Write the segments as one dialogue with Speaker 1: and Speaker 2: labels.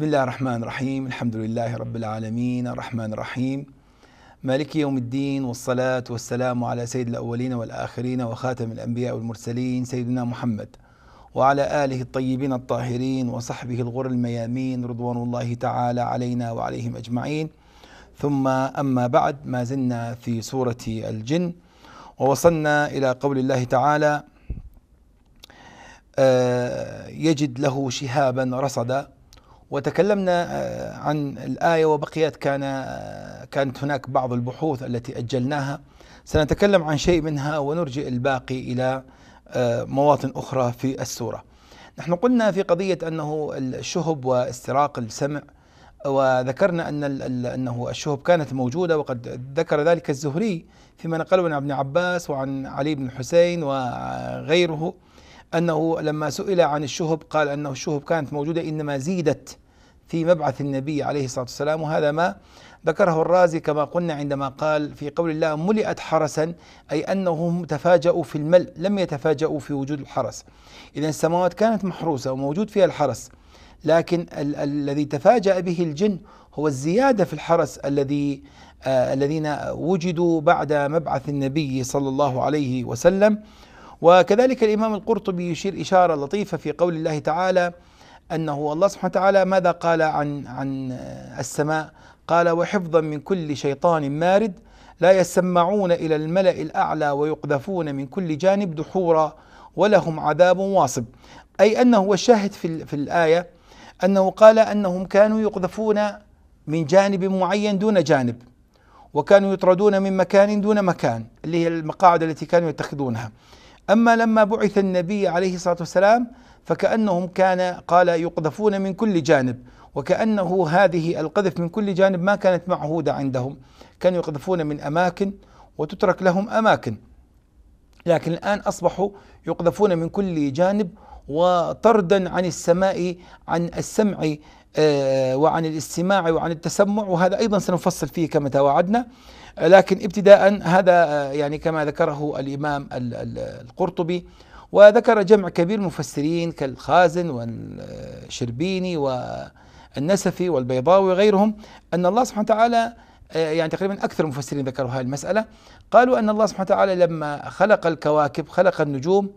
Speaker 1: بسم الله الرحمن الرحيم الحمد لله رب العالمين الرحمن الرحيم مالك يوم الدين والصلاة والسلام على سيد الأولين والآخرين وخاتم الأنبياء والمرسلين سيدنا محمد وعلى آله الطيبين الطاهرين وصحبه الغر الميامين رضوان الله تعالى علينا وعليهم أجمعين ثم أما بعد ما زلنا في سورة الجن ووصلنا إلى قول الله تعالى يجد له شهابا رصدا وتكلمنا آه، عن الآية وبقيت كان آه، كانت هناك بعض البحوث التي أجلناها سنتكلم عن شيء منها ونرجئ الباقي إلى آه، مواطن أخرى في السورة نحن قلنا في قضية أنه الشهب واستراق السمع وذكرنا أن أنه الشهب كانت موجودة وقد ذكر ذلك الزهري فيما نقله عن ابن عباس وعن علي بن الحسين وغيره أنه لما سئل عن الشهب قال أنه الشهب كانت موجودة إنما زيدت في مبعث النبي عليه الصلاة والسلام وهذا ما ذكره الرازي كما قلنا عندما قال في قول الله ملئت حرسا أي أنهم تفاجؤوا في الملء لم يتفاجؤوا في وجود الحرس إذا السماوات كانت محروسة وموجود فيها الحرس لكن ال- الذي تفاجأ به الجن هو الزيادة في الحرس الذي آه، الذين وجدوا بعد مبعث النبي صلى الله عليه وسلم وكذلك الإمام القرطبي يشير إشارة لطيفة في قول الله تعالى أنه الله سبحانه وتعالى ماذا قال عن عن السماء؟ قال وحفظا من كل شيطان مارد لا يسمعون إلى الملأ الأعلى ويقذفون من كل جانب دحورا ولهم عذاب واصب أي أنه والشاهد الشاهد في, في الآية أنه قال أنهم كانوا يقذفون من جانب معين دون جانب وكانوا يطردون من مكان دون مكان اللي هي المقاعد التي كانوا يتخذونها أما لما بعث النبي عليه الصلاة والسلام فكأنهم كان قال يقذفون من كل جانب وكأنه هذه القذف من كل جانب ما كانت معهودة عندهم كانوا يقذفون من أماكن وتترك لهم أماكن لكن الآن أصبحوا يقذفون من كل جانب وطردا عن السماء عن السمع آه، وعن الاستماع وعن التسمع وهذا أيضا سنفصل فيه كما توعدنا لكن ابتداء هذا آه، يعني كما ذكره الإمام القرطبي وذكر جمع كبير مفسرين كالخازن والشربيني والنسفي والبيضاوي وغيرهم أن الله سبحانه وتعالى آه، يعني تقريبا أكثر المفسرين ذكروا هذه المسألة قالوا أن الله سبحانه وتعالى لما خلق الكواكب خلق النجوم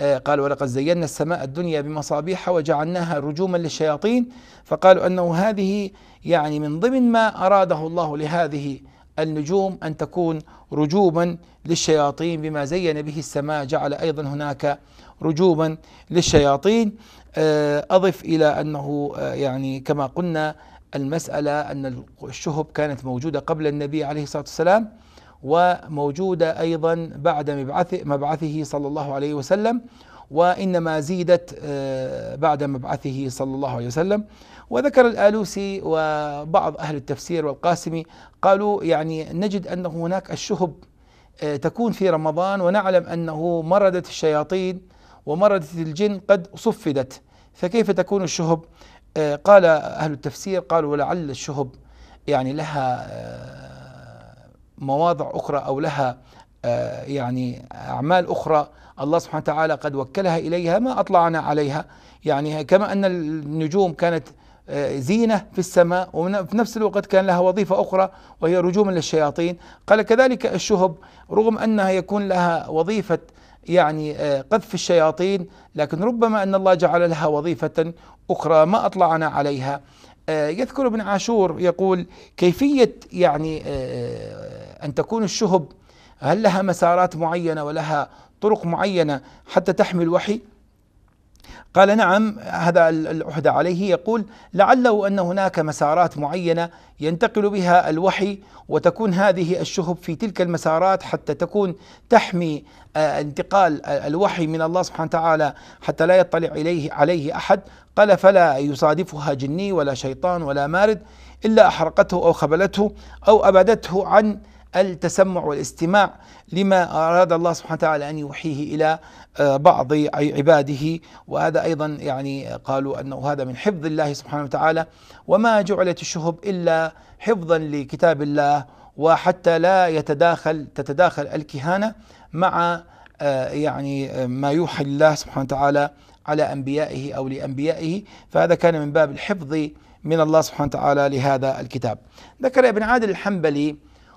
Speaker 1: آه، قال ولقد زينا السماء الدنيا بمصابيح وجعلناها رجوما للشياطين فقالوا انه هذه يعني من ضمن ما اراده الله لهذه النجوم أن تكون رجوما للشياطين بما زين به السماء جعل أيضا هناك رجوما للشياطين آه، أضف إلى أنه آه، يعني كما قلنا المسألة أن الشهب كانت موجودة قبل النبي عليه الصلاة والسلام وموجودة أيضا بعد مبعثه صلى الله عليه وسلم وإنما زيدت آه، بعد مبعثه صلى الله عليه وسلم وذكر الآلوسي وبعض أهل التفسير والقاسمي قالوا يعني نجد أن هناك الشهب آه، تكون في رمضان ونعلم أنه مردت الشياطين ومردت الجن قد صفدت فكيف تكون الشهب آه، قال أهل التفسير قالوا ولعل الشهب يعني لها مواضع أخرى أو لها آه، يعني أعمال أخرى الله سبحانه وتعالى قد وكلها إليها ما أطلعنا عليها يعني كما أن النجوم كانت آه، زينة في السماء وفي نفس الوقت كان لها وظيفة أخرى وهي رجوم للشياطين قال كذلك الشهب رغم أنها يكون لها وظيفة يعني آه، قذف الشياطين لكن ربما أن الله جعل لها وظيفة أخرى ما أطلعنا عليها يذكر ابن عاشور يقول كيفية يعني أن تكون الشهب هل لها مسارات معينه ولها طرق معينه حتى تحمي الوحي؟ قال نعم هذا العهد عليه يقول لعله أن هناك مسارات معينة ينتقل بها الوحي وتكون هذه الشهب في تلك المسارات حتى تكون تحمي آه، انتقال الوحي من الله سبحانه وتعالى حتى لا يطلع إليه عليه أحد قال فلا يصادفها جني ولا شيطان ولا مارد إلا أحرقته أو خبلته أو أبدته عن التسمع والاستماع لما أراد الله سبحانه وتعالى أن يوحيه إلى آه، بعض عباده وهذا أيضا يعني قالوا أنه هذا من حفظ الله سبحانه وتعالى وما جعلت الشهب إلا حفظا لكتاب الله وحتى لا يتداخل تتداخل الكهانة مع آه، يعني آه، ما يوحي الله سبحانه وتعالى على أنبيائه أو لأنبيائه فهذا كان من باب الحفظ من الله سبحانه وتعالى لهذا الكتاب ذكر ابن عادل الحنبلي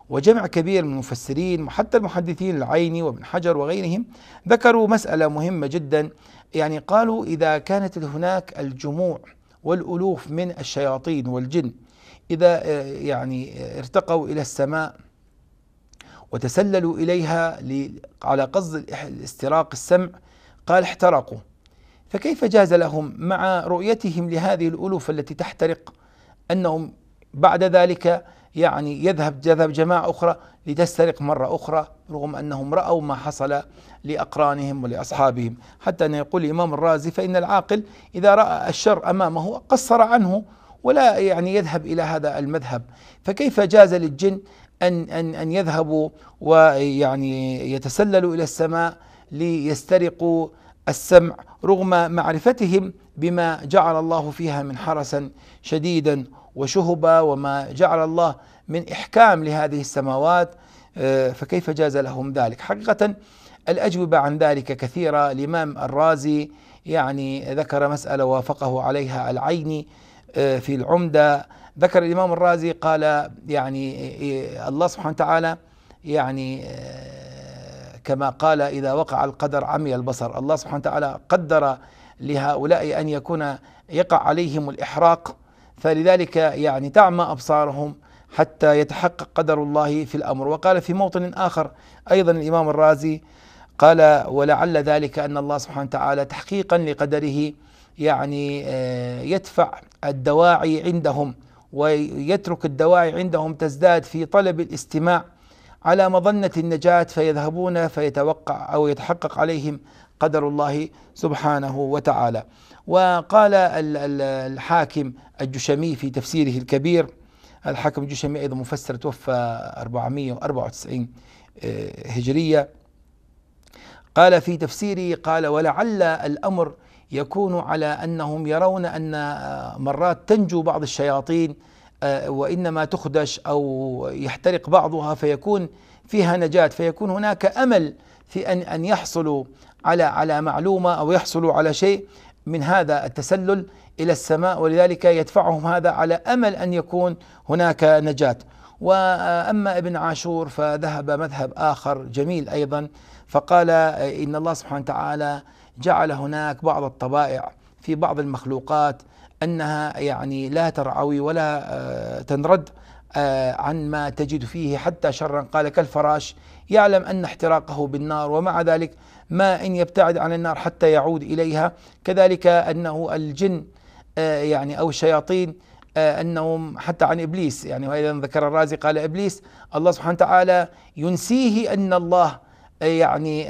Speaker 1: وجمع كبير من المفسرين وحتى المحدثين العيني وابن حجر وغيرهم ذكروا مسألة مهمة جدا يعني قالوا إذا كانت هناك الجموع والألوف من الشياطين والجن إذا آه، يعني آه، ارتقوا إلى السماء وتسللوا إليها على قصد استراق السمع قال احترقوا فكيف جاز لهم مع رؤيتهم لهذه الألوف التي تحترق أنهم بعد ذلك يعني يذهب جذب جماعة أخرى لتسترق مرة أخرى رغم أنهم رأوا ما حصل لأقرانهم ولأصحابهم حتى أن يقول الإمام الرازي فإن العاقل إذا رأى الشر أمامه قصر عنه ولا يعني يذهب إلى هذا المذهب فكيف جاز للجن أن أن أن يذهبوا ويعني يتسللوا إلى السماء ليسترقوا السمع رغم معرفتهم بما جعل الله فيها من حرسا شديدا وشهبا وما جعل الله من احكام لهذه السماوات آه، فكيف جاز لهم ذلك؟ حقيقه الاجوبه عن ذلك كثيره الامام الرازي يعني ذكر مساله وافقه عليها العيني آه، في العمده ذكر الامام الرازي قال يعني آه، الله سبحانه وتعالى يعني كما قال إذا وقع القدر عمي البصر الله سبحانه وتعالى قدر لهؤلاء أن يكون يقع عليهم الإحراق فلذلك يعني تعمى أبصارهم حتى يتحقق قدر الله في الأمر وقال في موطن آخر أيضا الإمام الرازي قال ولعل ذلك أن الله سبحانه وتعالى تحقيقا لقدره يعني آه، يدفع الدواعي عندهم ويترك الدواعي عندهم تزداد في طلب الاستماع على مظنة النجاة فيذهبون فيتوقع أو يتحقق عليهم قدر الله سبحانه وتعالى وقال الحاكم الجشمي في تفسيره الكبير الحاكم الجشمي أيضا مفسر توفى 494 آه، هجرية قال في تفسيره قال ولعل الأمر يكون على أنهم يرون أن مرات تنجو بعض الشياطين آه، وإنما تخدش أو يحترق بعضها فيكون فيها نجاة فيكون هناك أمل في أن أن يحصلوا على على معلومة أو يحصلوا على شيء من هذا التسلل إلى السماء ولذلك يدفعهم هذا على أمل أن يكون هناك نجاة واما ابن عاشور فذهب مذهب اخر جميل ايضا فقال ان الله سبحانه وتعالى جعل هناك بعض الطبائع في بعض المخلوقات أنها يعني لا ترعوي ولا آه، تنرد آه، عن ما تجد فيه حتى شرا قال كالفراش يعلم أن احتراقه بالنار ومع ذلك ما إن يبتعد عن النار حتى يعود إليها كذلك أنه الجن آه، يعني أو الشياطين أنهم حتى عن إبليس يعني وإذا ذكر الرازي قال إبليس الله سبحانه وتعالى ينسيه أن الله يعني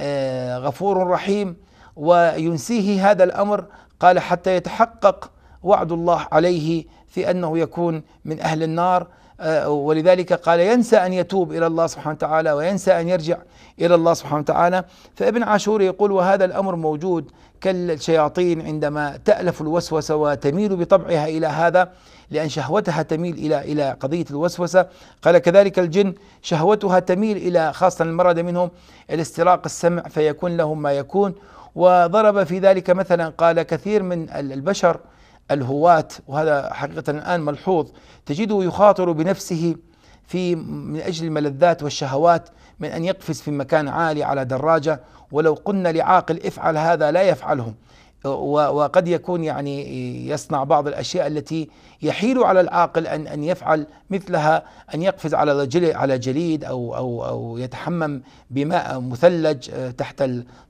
Speaker 1: غفور رحيم وينسيه هذا الأمر قال حتى يتحقق وعد الله عليه في انه يكون من اهل النار آه، ولذلك قال ينسى ان يتوب الى الله سبحانه وتعالى وينسى ان يرجع الى الله سبحانه وتعالى فابن عاشور يقول وهذا الامر موجود كالشياطين عندما تالف الوسوسه وتميل بطبعها الى هذا لأن شهوتها تميل إلى إلى قضية الوسوسة قال كذلك الجن شهوتها تميل إلى خاصة المراد منهم الاستراق السمع فيكون لهم ما يكون وضرب في ذلك مثلا قال كثير من البشر الهواة وهذا حقيقة الآن ملحوظ تجده يخاطر بنفسه في من أجل الملذات والشهوات من أن يقفز في مكان عالي على دراجة ولو قلنا لعاقل افعل هذا لا يفعله وقد يكون يعني يصنع بعض الاشياء التي يحيل على العاقل ان ان يفعل مثلها ان يقفز على على جليد او او او يتحمم بماء مثلج آه، تحت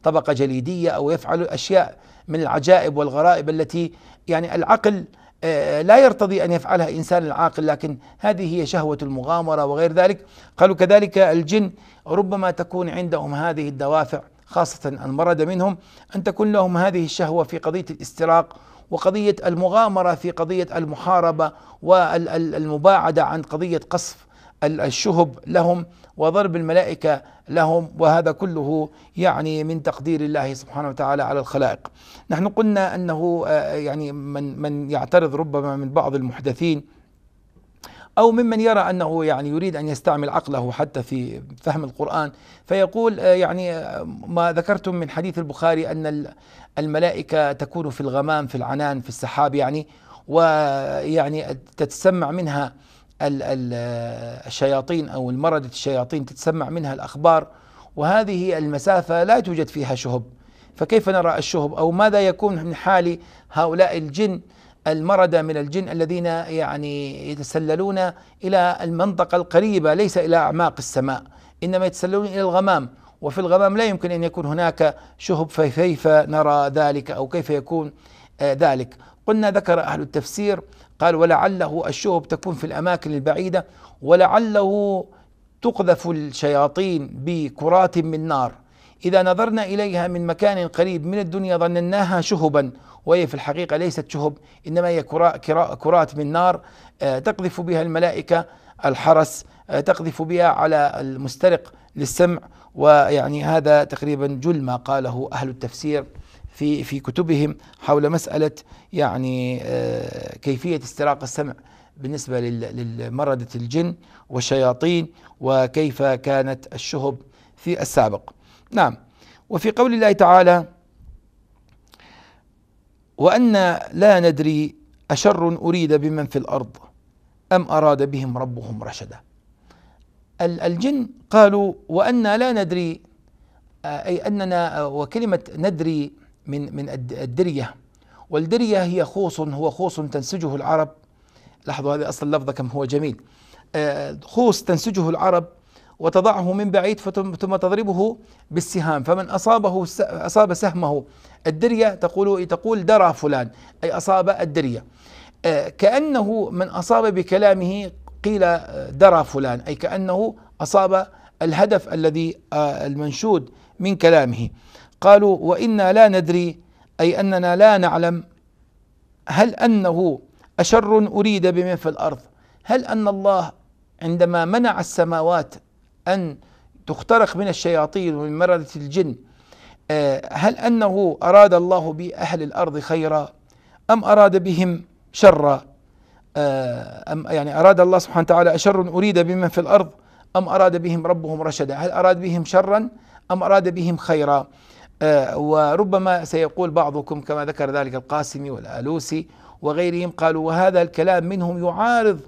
Speaker 1: طبقه جليديه او يفعل اشياء من العجائب والغرائب التي يعني العقل آه، آه، لا يرتضي ان يفعلها انسان العاقل لكن هذه هي شهوه المغامره وغير ذلك قالوا كذلك الجن ربما تكون عندهم هذه الدوافع خاصة المرضى منهم أن تكون لهم هذه الشهوة في قضية الاستراق وقضية المغامرة في قضية المحاربة والمباعدة عن قضية قصف الشهب لهم وضرب الملائكة لهم وهذا كله يعني من تقدير الله سبحانه وتعالى على الخلائق نحن قلنا أنه آه، يعني من, من يعترض ربما من بعض المحدثين أو ممن يرى أنه يعني يريد أن يستعمل عقله حتى في فهم القرآن فيقول آه، يعني آه، ما ذكرتم من حديث البخاري أن الملائكة تكون في الغمام في العنان في السحاب يعني ويعني تتسمع منها آه، الشياطين أو المردة الشياطين تتسمع منها الأخبار وهذه المسافة لا توجد فيها شهب فكيف نرى الشهب أو ماذا يكون من حال هؤلاء الجن المردة من الجن الذين يعني يتسللون إلى المنطقة القريبة ليس إلى أعماق السماء إنما يتسللون إلى الغمام وفي الغمام لا يمكن أن يكون هناك شهب فكيف نرى ذلك أو كيف يكون آه، ذلك قلنا ذكر أهل التفسير قال ولعله الشهب تكون في الأماكن البعيدة ولعله تقذف الشياطين بكرات من نار إذا نظرنا إليها من مكان قريب من الدنيا ظنناها شهبا وهي في الحقيقة ليست شهب إنما هي كرات من نار آه، تقذف بها الملائكة الحرس آه، تقذف بها على المسترق للسمع ويعني هذا تقريبا جل ما قاله أهل التفسير في في كتبهم حول مسألة يعني آه، كيفية استراق السمع بالنسبة لمردة الجن والشياطين وكيف كانت الشهب في السابق نعم وفي قول الله تعالى وأن لا ندري أشر أريد بمن في الأرض أم أراد بهم ربهم رشدا الجن قالوا وأن لا ندري أي أننا وكلمة ندري من من الدرية والدرية هي خوص هو خوص تنسجه العرب لاحظوا هذا أصل اللفظة كم هو جميل آه، خوص تنسجه العرب وتضعه من بعيد ثم تضربه بالسهام فمن أصابه أصاب سهمه الدرية تقول تقول درى فلان أي أصاب الدرية آه، كأنه من أصاب بكلامه قيل درى فلان أي كأنه أصاب الهدف الذي آه، المنشود من كلامه قالوا وإنا لا ندري أي أننا لا نعلم هل أنه أشر أريد بمن في الأرض هل أن الله عندما منع السماوات أن تخترق من الشياطين ومن مردة الجن آه، هل أنه أراد الله بأهل الأرض خيرا أم أراد بهم شرا آه، أم يعني أراد الله سبحانه وتعالى أشر أريد بمن في الأرض أم أراد بهم ربهم رشدا هل أراد بهم شرا أم أراد بهم خيرا آه، وربما سيقول بعضكم كما ذكر ذلك القاسمي والآلوسي وغيرهم قالوا وهذا الكلام منهم يعارض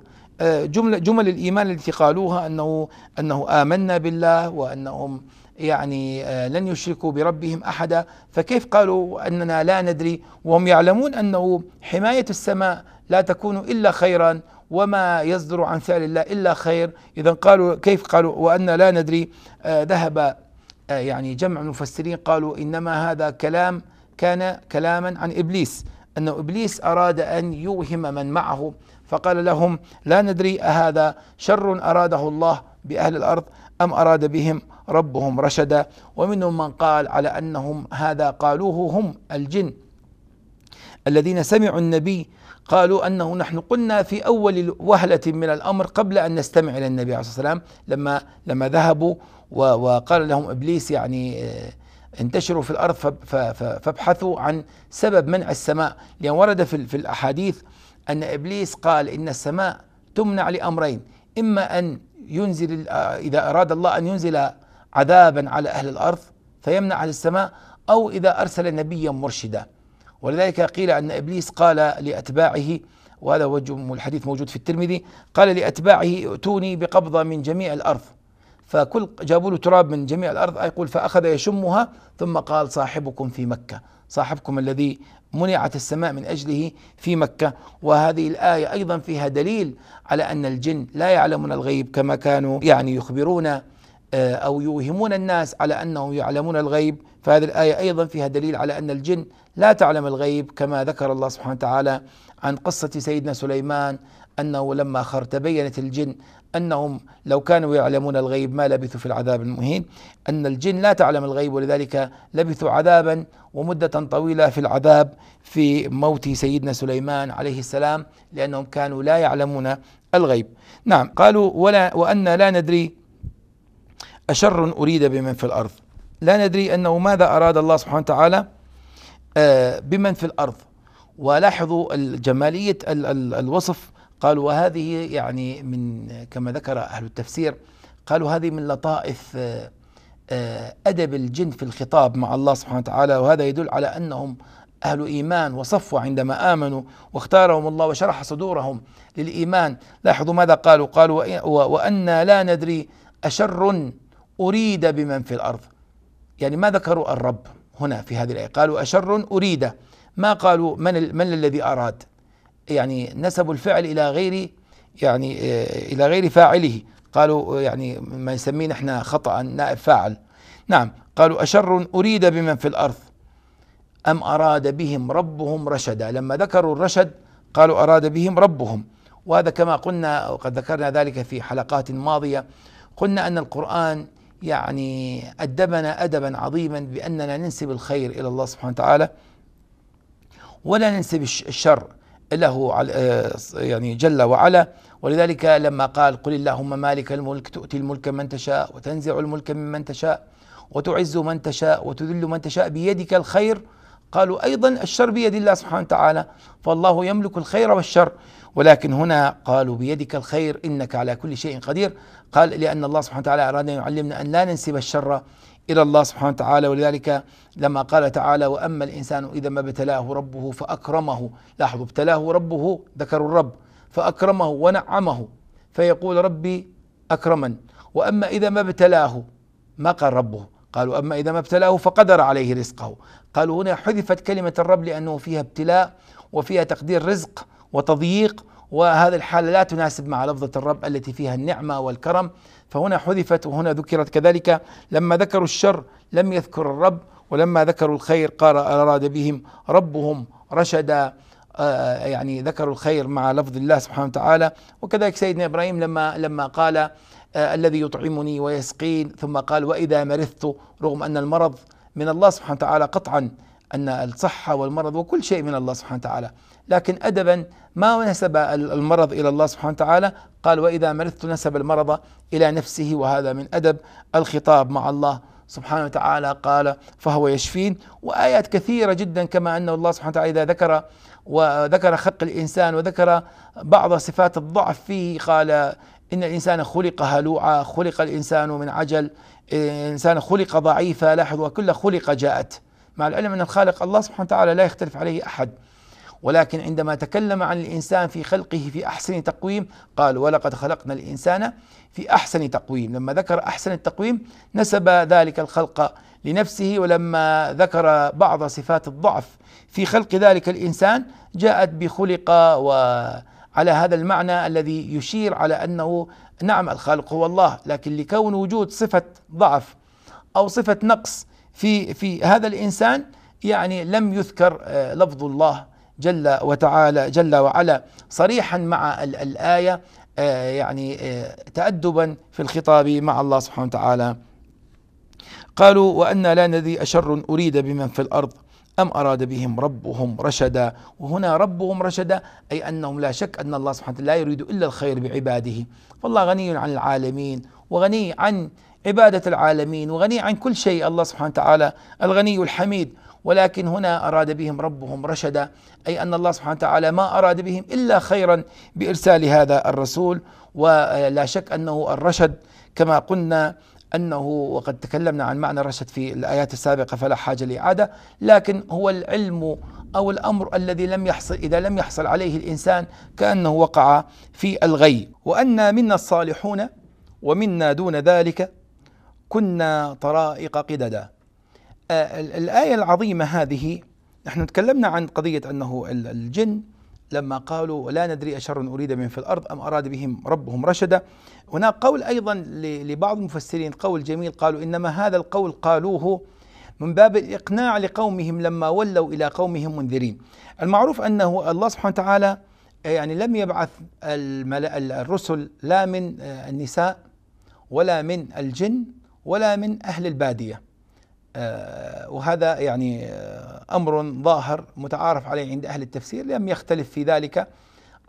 Speaker 1: جمل جمل الايمان التي قالوها انه انه امنا بالله وانهم يعني آه، لن يشركوا بربهم احدا فكيف قالوا اننا لا ندري وهم يعلمون انه حمايه السماء لا تكون الا خيرا وما يصدر عن فعل الله الا خير اذا قالوا كيف قالوا وان لا ندري آه، ذهب آه، يعني جمع المفسرين قالوا انما هذا كلام كان كلاما عن ابليس ان ابليس اراد ان يوهم من معه فقال لهم لا ندري أهذا شر أراده الله بأهل الأرض أم أراد بهم ربهم رشدا ومنهم من قال على أنهم هذا قالوه هم الجن الذين سمعوا النبي قالوا انه نحن قلنا في اول وهله من الامر قبل ان نستمع الى النبي عليه الصلاه والسلام لما لما ذهبوا وقال لهم ابليس يعني آه، انتشروا في الارض فابحثوا عن سبب منع السماء لان ورد في الاحاديث أن إبليس قال إن السماء تمنع لأمرين إما أن ينزل آه، إذا أراد الله أن ينزل عذابا على أهل الأرض فيمنع أهل السماء أو إذا أرسل نبيا مرشدا ولذلك قيل أن إبليس قال لأتباعه وهذا وجه الحديث موجود في الترمذي قال لأتباعه ائتوني بقبضة من جميع الأرض فكل جابوا له تراب من جميع الأرض يقول فأخذ يشمها ثم قال صاحبكم في مكة صاحبكم الذي منعت السماء من اجله في مكه وهذه الايه ايضا فيها دليل على ان الجن لا يعلمون الغيب كما كانوا يعني يخبرون آه، او يوهمون الناس على انهم يعلمون الغيب فهذه الايه ايضا فيها دليل على ان الجن لا تعلم الغيب كما ذكر الله سبحانه وتعالى عن قصه سيدنا سليمان انه لما خر تبينت الجن أنهم لو كانوا يعلمون الغيب ما لبثوا في العذاب المهين أن الجن لا تعلم الغيب ولذلك لبثوا عذابا ومدة طويلة في العذاب في موت سيدنا سليمان عليه السلام لأنهم كانوا لا يعلمون الغيب نعم قالوا ولا وأن لا ندري أشر أريد بمن في الأرض لا ندري أنه ماذا أراد الله سبحانه وتعالى آه، بمن في الأرض ولاحظوا جمالية الوصف قالوا وهذه يعني من كما ذكر أهل التفسير قالوا هذه من لطائف آه، آه، أدب الجن في الخطاب مع الله سبحانه وتعالى وهذا يدل على أنهم أهل إيمان وصفوا عندما آمنوا واختارهم الله وشرح صدورهم للإيمان لاحظوا ماذا قالوا قالوا وأنا لا ندري أشر أريد بمن في الأرض يعني ما ذكروا الرب هنا في هذه الآية قالوا أشر أريد ما قالوا من, من الذي أراد يعني نسبوا الفعل إلى غير يعني آه، إلى غير فاعله قالوا آه، يعني ما نسميه نحن خطأ نائب فاعل نعم قالوا أشر أريد بمن في الأرض أم أراد بهم ربهم رشدا لما ذكروا الرشد قالوا أراد بهم ربهم وهذا كما قلنا وقد ذكرنا ذلك في حلقات ماضية قلنا أن القرآن يعني أدبنا أدبا عظيما بأننا ننسب الخير إلى الله سبحانه وتعالى ولا ننسب الشر له آه، يعني جل وعلا ولذلك لما قال قل اللهم مالك الملك تؤتي الملك من تشاء وتنزع الملك ممن تشاء وتعز من تشاء وتذل من تشاء بيدك الخير قالوا ايضا الشر بيد الله سبحانه وتعالى فالله يملك الخير والشر ولكن هنا قالوا بيدك الخير انك على كل شيء قدير قال لان الله سبحانه وتعالى اراد ان يعلمنا ان لا ننسب الشر إلى الله سبحانه وتعالى ولذلك لما قال تعالى وأما الإنسان إذا ما ابتلاه ربه فأكرمه لاحظوا ابتلاه ربه ذكر الرب فأكرمه ونعمه فيقول ربي أكرمن وأما إذا ما ابتلاه ما قال ربه قالوا أما إذا ما ابتلاه فقدر عليه رزقه قالوا هنا حذفت كلمة الرب لأنه فيها ابتلاء وفيها تقدير رزق وتضييق وهذه الحالة لا تناسب مع لفظة الرب التي فيها النعمة والكرم فهنا حذفت وهنا ذكرت كذلك لما ذكروا الشر لم يذكر الرب ولما ذكروا الخير قال أراد بهم ربهم رشدا آه، يعني ذكروا الخير مع لفظ الله سبحانه وتعالى وكذلك سيدنا ابراهيم لما لما قال آه، الذي يطعمني ويسقين ثم قال واذا مرضت رغم ان المرض من الله سبحانه وتعالى قطعا ان الصحه والمرض وكل شيء من الله سبحانه وتعالى لكن ادبا ما نسب المرض الى الله سبحانه وتعالى قال واذا مرضت نسب المرض الى نفسه وهذا من ادب الخطاب مع الله سبحانه وتعالى قال فهو يشفين وايات كثيره جدا كما ان الله سبحانه وتعالى اذا ذكر وذكر خلق الانسان وذكر بعض صفات الضعف فيه قال ان الانسان خلق هلوعا خلق الانسان من عجل الانسان خلق ضعيفا لاحظوا كل خلق جاءت مع العلم ان الخالق الله سبحانه وتعالى لا يختلف عليه احد ولكن عندما تكلم عن الإنسان في خلقه في أحسن تقويم قال ولقد خلقنا الإنسان في أحسن تقويم لما ذكر أحسن التقويم نسب ذلك الخلق لنفسه ولما ذكر بعض صفات الضعف في خلق ذلك الإنسان جاءت بخلق وعلى هذا المعنى الذي يشير على انه نعم الخالق هو الله لكن لكون وجود صفه ضعف او صفه نقص في في هذا الانسان يعني لم يذكر آه، لفظ الله جل وتعالى جل وعلا صريحا مع الآية آه، يعني آه، تأدبا في الخطاب مع الله سبحانه وتعالى قالوا وأن لا نذي أشر أريد بمن في الأرض أم أراد بهم ربهم رشدا وهنا ربهم رشدا أي أنهم لا شك أن الله سبحانه وتعالى لا يريد إلا الخير بعباده والله غني عن العالمين وغني عن عبادة العالمين وغني عن كل شيء الله سبحانه وتعالى الغني الحميد ولكن هنا أراد بهم ربهم رشدا أي أن الله سبحانه وتعالى ما أراد بهم إلا خيرا بإرسال هذا الرسول ولا شك أنه الرشد كما قلنا أنه وقد تكلمنا عن معنى الرشد في الآيات السابقة فلا حاجة لإعادة لكن هو العلم أو الأمر الذي لم يحصل إذا لم يحصل عليه الإنسان كأنه وقع في الغي وأنا منا الصالحون ومنا دون ذلك كنا طرائق قددا آه، الآية العظيمة هذه نحن تكلمنا عن قضية أنه الجن لما قالوا ولا ندري أشر أريد من في الأرض أم أراد بهم ربهم رشدا هناك قول أيضا لبعض المفسرين قول جميل قالوا إنما هذا القول قالوه من باب الإقناع لقومهم لما ولوا إلى قومهم منذرين المعروف أنه الله سبحانه وتعالى آه، يعني لم يبعث الرسل لا من آه، النساء ولا من الجن ولا من أهل البادية آه، وهذا يعني آه، امر ظاهر متعارف عليه عند اهل التفسير لم يختلف في ذلك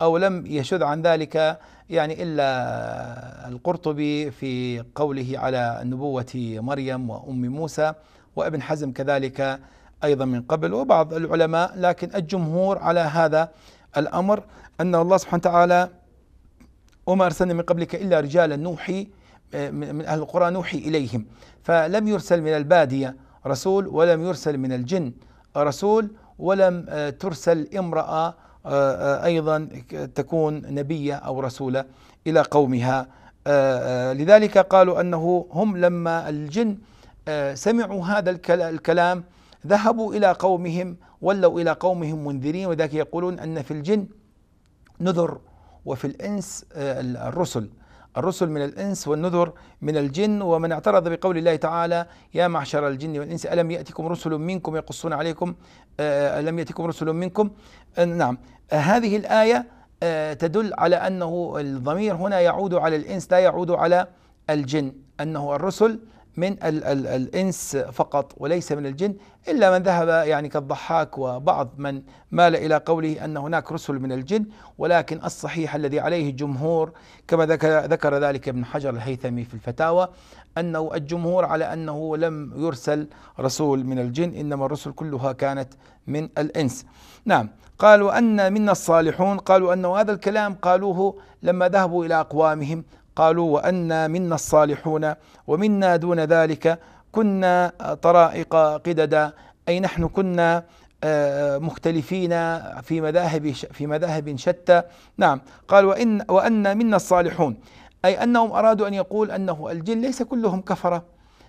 Speaker 1: او لم يشذ عن ذلك يعني الا القرطبي في قوله على نبوه مريم وام موسى وابن حزم كذلك ايضا من قبل وبعض العلماء لكن الجمهور على هذا الامر ان الله سبحانه وتعالى وما ارسلنا من قبلك الا رجالا نوحي آه، من أهل القرى نوحي إليهم فلم يرسل من البادية رسول ولم يرسل من الجن رسول ولم آه، ترسل امرأة آه، أيضا تكون نبية أو رسولة إلى قومها لذلك قالوا أنه هم لما الجن سمعوا هذا الكلام ذهبوا إلى قومهم ولوا إلى قومهم منذرين وذلك يقولون أن في الجن نذر وفي الإنس الرسل الرسل من الإنس والنذر من الجن ومن اعترض بقول الله تعالى يا معشر الجن والإنس ألم يأتكم رسل منكم يقصون عليكم آه، ألم يأتكم رسل منكم آه، نعم آه، هذه الآية تدل على أنه الضمير هنا يعود على الإنس لا يعود على الجن أنه الرسل من ال ال الإنس فقط وليس من الجن إلا من ذهب يعني كالضحاك وبعض من مال إلى قوله أن هناك رسل من الجن ولكن الصحيح الذي عليه الجمهور كما ذكر ذلك ابن حجر الهيثمي في الفتاوى أنه الجمهور على أنه لم يرسل رسول من الجن إنما الرسل كلها كانت من الإنس نعم قالوا أن منا الصالحون قالوا أنه هذا الكلام قالوه لما ذهبوا إلى أقوامهم قالوا وأنا منا الصالحون ومنا دون ذلك كنا طرائق قددا أي نحن كنا آه، مختلفين في مذاهب في مذاهب شتى نعم قال وإن وأنا منا الصالحون أي أنهم أرادوا أن يقول أنه الجن ليس كلهم كفرة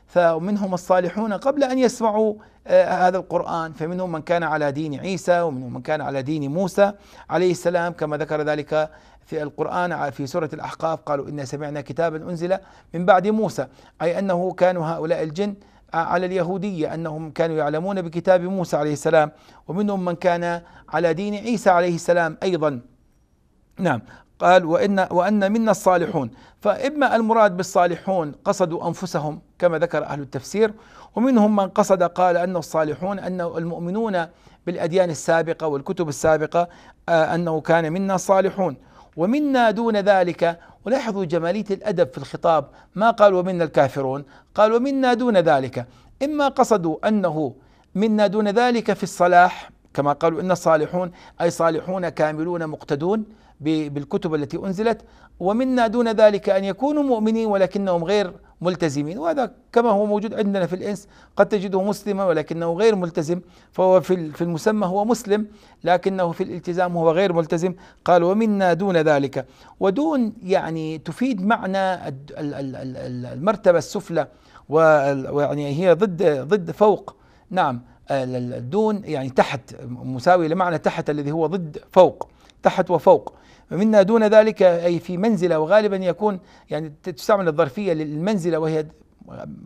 Speaker 1: فمنهم الصالحون قبل أن يسمعوا آه، هذا القرآن فمنهم من كان على دين عيسى ومنهم من كان على دين موسى عليه السلام كما ذكر ذلك في القرآن في سورة الأحقاف قالوا إنا سمعنا كتابا أنزل من بعد موسى أي أنه كانوا هؤلاء الجن آه، على اليهودية أنهم كانوا يعلمون بكتاب موسى عليه السلام ومنهم من كان على دين عيسى عليه السلام أيضا نعم قال وإن وأن منا الصالحون فإما المراد بالصالحون قصدوا أنفسهم كما ذكر أهل التفسير ومنهم من قصد قال أن الصالحون أن المؤمنون بالأديان السابقة والكتب السابقة آه، أنه كان منا الصالحون ومنا دون ذلك ولاحظوا جمالية الأدب في الخطاب ما قال ومنا الكافرون قال ومنا دون ذلك إما قصدوا أنه منا دون ذلك في الصلاح كما قالوا إن الصالحون أي صالحون كاملون مقتدون بالكتب التي أنزلت ومنا دون ذلك أن يكونوا مؤمنين ولكنهم غير ملتزمين وهذا كما هو موجود عندنا في الإنس قد تجده مسلما ولكنه غير ملتزم فهو في المسمى هو مسلم لكنه في الالتزام هو غير ملتزم قال ومنا دون ذلك ودون يعني تفيد معنى المرتبة السفلى ويعني هي ضد ضد فوق نعم دون يعني تحت مساوي لمعنى تحت الذي هو ضد فوق تحت وفوق ومنا دون ذلك أي في منزلة وغالبا يكون يعني تستعمل الظرفية للمنزلة وهي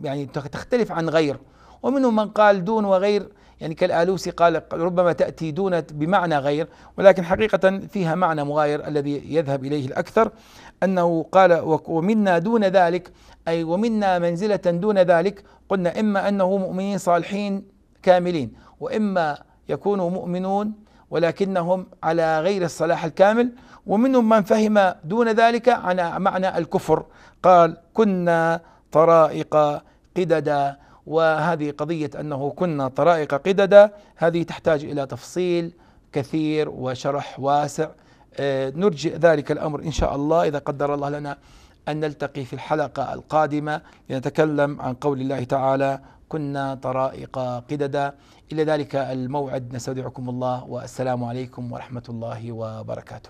Speaker 1: يعني تختلف عن غير ومنهم من قال دون وغير يعني كالآلوسي قال ربما تأتي دون بمعنى غير ولكن حقيقة فيها معنى مغاير الذي يذهب إليه الأكثر أنه قال ومنا دون ذلك أي ومنا منزلة دون ذلك قلنا إما أنه مؤمنين صالحين كاملين وإما يكونوا مؤمنون ولكنهم على غير الصلاح الكامل ومنهم من فهم دون ذلك عن معنى الكفر قال كنا طرائق قددا وهذه قضية أنه كنا طرائق قددا هذه تحتاج إلى تفصيل كثير وشرح واسع آه، نرجئ ذلك الأمر إن شاء الله إذا قدر الله لنا أن نلتقي في الحلقة القادمة لنتكلم عن قول الله تعالى كنا طرائق قددا إلى ذلك الموعد نستودعكم الله والسلام عليكم ورحمة الله وبركاته